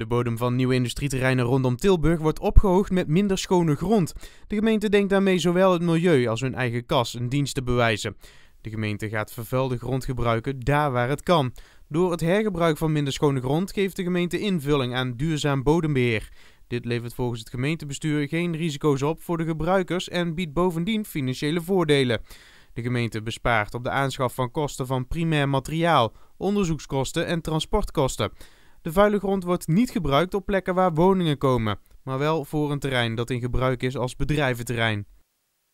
De bodem van nieuwe industrieterreinen rondom Tilburg wordt opgehoogd met minder schone grond. De gemeente denkt daarmee zowel het milieu als hun eigen kas een dienst te bewijzen. De gemeente gaat vervuilde grond gebruiken daar waar het kan. Door het hergebruik van minder schone grond geeft de gemeente invulling aan duurzaam bodembeheer. Dit levert volgens het gemeentebestuur geen risico's op voor de gebruikers en biedt bovendien financiële voordelen. De gemeente bespaart op de aanschaf van kosten van primair materiaal, onderzoekskosten en transportkosten. De vuile grond wordt niet gebruikt op plekken waar woningen komen, maar wel voor een terrein dat in gebruik is als bedrijventerrein.